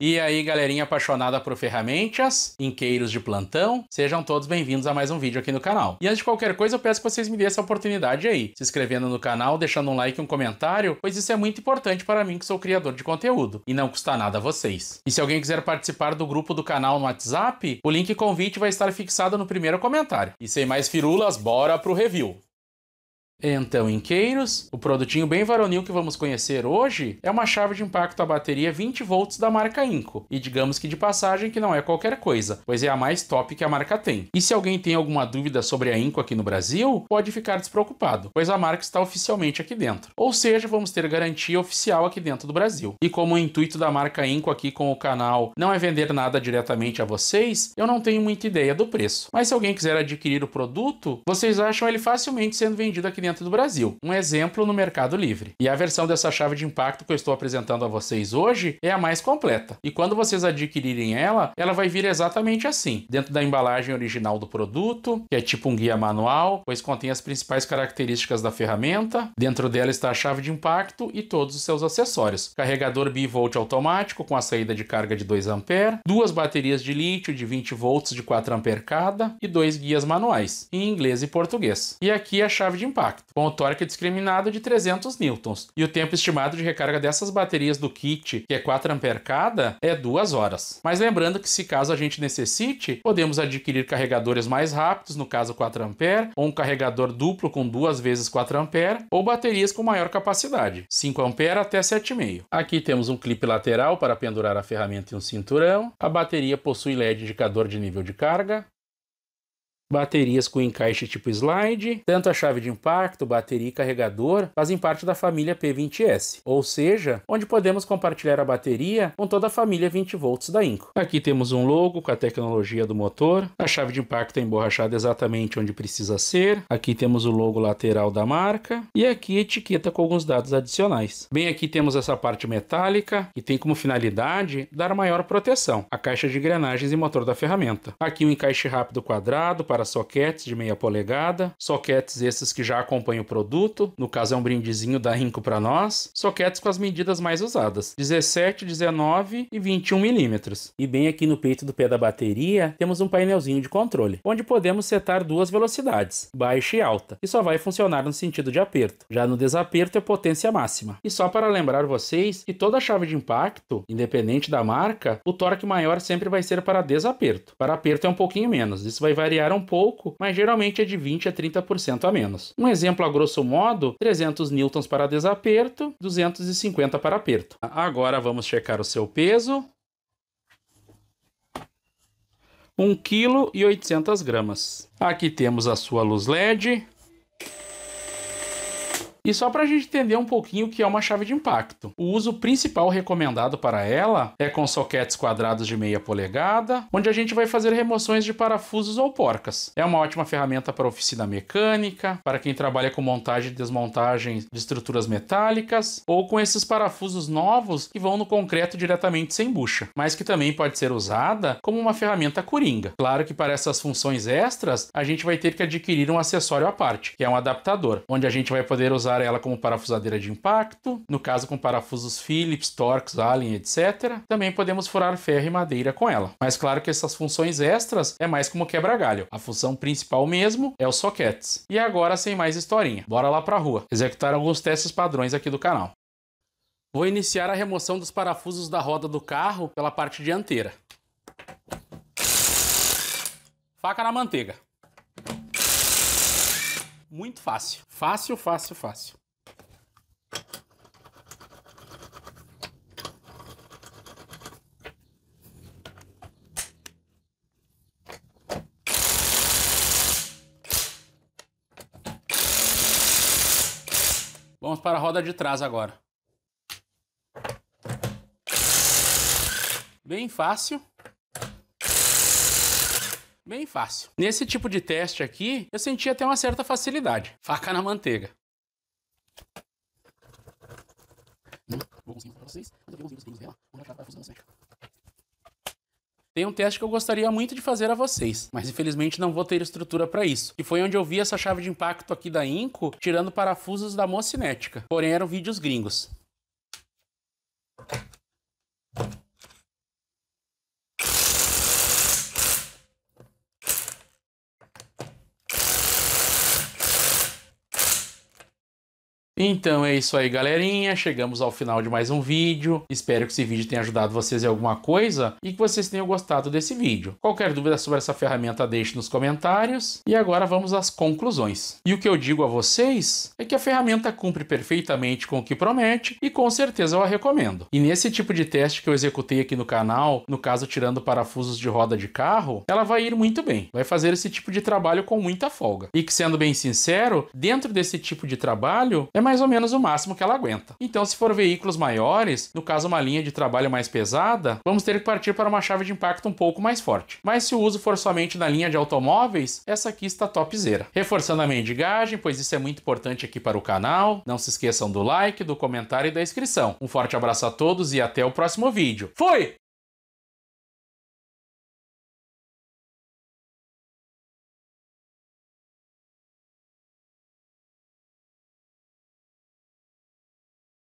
E aí, galerinha apaixonada por ferramentas, inqueiros de plantão, sejam todos bem-vindos a mais um vídeo aqui no canal. E antes de qualquer coisa, eu peço que vocês me dêem essa oportunidade aí, se inscrevendo no canal, deixando um like e um comentário, pois isso é muito importante para mim que sou criador de conteúdo, e não custa nada a vocês. E se alguém quiser participar do grupo do canal no WhatsApp, o link convite vai estar fixado no primeiro comentário. E sem mais firulas, bora pro review! Então, Inqueiros, o produtinho bem varonil que vamos conhecer hoje é uma chave de impacto à bateria 20 volts da marca Inco, e digamos que de passagem que não é qualquer coisa, pois é a mais top que a marca tem. E se alguém tem alguma dúvida sobre a Inco aqui no Brasil, pode ficar despreocupado, pois a marca está oficialmente aqui dentro. Ou seja, vamos ter garantia oficial aqui dentro do Brasil. E como o intuito da marca Inco aqui com o canal não é vender nada diretamente a vocês, eu não tenho muita ideia do preço. Mas se alguém quiser adquirir o produto, vocês acham ele facilmente sendo vendido aqui dentro dentro do Brasil. Um exemplo no Mercado Livre. E a versão dessa chave de impacto que eu estou apresentando a vocês hoje é a mais completa. E quando vocês adquirirem ela, ela vai vir exatamente assim, dentro da embalagem original do produto, que é tipo um guia manual, pois contém as principais características da ferramenta. Dentro dela está a chave de impacto e todos os seus acessórios. Carregador bivolt automático com a saída de carga de 2 a duas baterias de lítio de 20 volts de 4 a cada e dois guias manuais, em inglês e português. E aqui é a chave de impacto compacto, com o torque discriminado de 300 newtons. E o tempo estimado de recarga dessas baterias do kit, que é 4 ampere cada, é 2 horas. Mas lembrando que se caso a gente necessite, podemos adquirir carregadores mais rápidos, no caso 4 ampere, ou um carregador duplo com duas vezes 4 ampere, ou baterias com maior capacidade, 5 ampere até 7,5. Aqui temos um clipe lateral para pendurar a ferramenta em um cinturão. A bateria possui LED indicador de nível de carga, Baterias com encaixe tipo slide, tanto a chave de impacto, bateria e carregador fazem parte da família P20S, ou seja, onde podemos compartilhar a bateria com toda a família 20 volts da Inco. Aqui temos um logo com a tecnologia do motor, a chave de impacto é emborrachada exatamente onde precisa ser, aqui temos o logo lateral da marca e aqui etiqueta com alguns dados adicionais. Bem, aqui temos essa parte metálica que tem como finalidade dar maior proteção, à caixa de engrenagens e motor da ferramenta. Aqui o um encaixe rápido quadrado para para soquetes de meia polegada, soquetes esses que já acompanham o produto, no caso é um brindezinho da Rinco para nós, soquetes com as medidas mais usadas, 17, 19 e 21 milímetros. E bem aqui no peito do pé da bateria, temos um painelzinho de controle, onde podemos setar duas velocidades, baixa e alta, e só vai funcionar no sentido de aperto. Já no desaperto é potência máxima. E só para lembrar vocês que toda chave de impacto, independente da marca, o torque maior sempre vai ser para desaperto. Para aperto é um pouquinho menos, isso vai variar um pouco, mas geralmente é de 20 a 30% a menos. Um exemplo a grosso modo, 300 newtons para desaperto, 250 para aperto. Agora vamos checar o seu peso. 1,8 kg. Aqui temos a sua luz LED, e só para a gente entender um pouquinho o que é uma chave de impacto. O uso principal recomendado para ela é com soquetes quadrados de meia polegada, onde a gente vai fazer remoções de parafusos ou porcas. É uma ótima ferramenta para oficina mecânica, para quem trabalha com montagem e desmontagem de estruturas metálicas, ou com esses parafusos novos que vão no concreto diretamente sem bucha, mas que também pode ser usada como uma ferramenta coringa. Claro que para essas funções extras, a gente vai ter que adquirir um acessório à parte, que é um adaptador, onde a gente vai poder usar usar ela como parafusadeira de impacto, no caso com parafusos Phillips, Torx, Allen, etc. Também podemos furar ferro e madeira com ela. Mas claro que essas funções extras é mais como quebra-galho. A função principal mesmo é os sockets. E agora sem mais historinha, bora lá pra rua, executar alguns testes padrões aqui do canal. Vou iniciar a remoção dos parafusos da roda do carro pela parte dianteira. Faca na manteiga. Muito fácil. Fácil, fácil, fácil. Vamos para a roda de trás agora. Bem fácil. Bem fácil. Nesse tipo de teste aqui, eu senti até uma certa facilidade. Faca na manteiga. Tem um teste que eu gostaria muito de fazer a vocês, mas infelizmente não vou ter estrutura para isso. E foi onde eu vi essa chave de impacto aqui da Inco tirando parafusos da mocinética. Porém, eram vídeos gringos. Então é isso aí, galerinha. Chegamos ao final de mais um vídeo. Espero que esse vídeo tenha ajudado vocês em alguma coisa e que vocês tenham gostado desse vídeo. Qualquer dúvida sobre essa ferramenta, deixe nos comentários. E agora vamos às conclusões. E o que eu digo a vocês é que a ferramenta cumpre perfeitamente com o que promete e com certeza eu a recomendo. E nesse tipo de teste que eu executei aqui no canal, no caso tirando parafusos de roda de carro, ela vai ir muito bem. Vai fazer esse tipo de trabalho com muita folga. E que sendo bem sincero, dentro desse tipo de trabalho, é mais ou menos o máximo que ela aguenta. Então, se for veículos maiores, no caso uma linha de trabalho mais pesada, vamos ter que partir para uma chave de impacto um pouco mais forte. Mas se o uso for somente na linha de automóveis, essa aqui está topzera. Reforçando a mendigagem, pois isso é muito importante aqui para o canal. Não se esqueçam do like, do comentário e da inscrição. Um forte abraço a todos e até o próximo vídeo. Fui!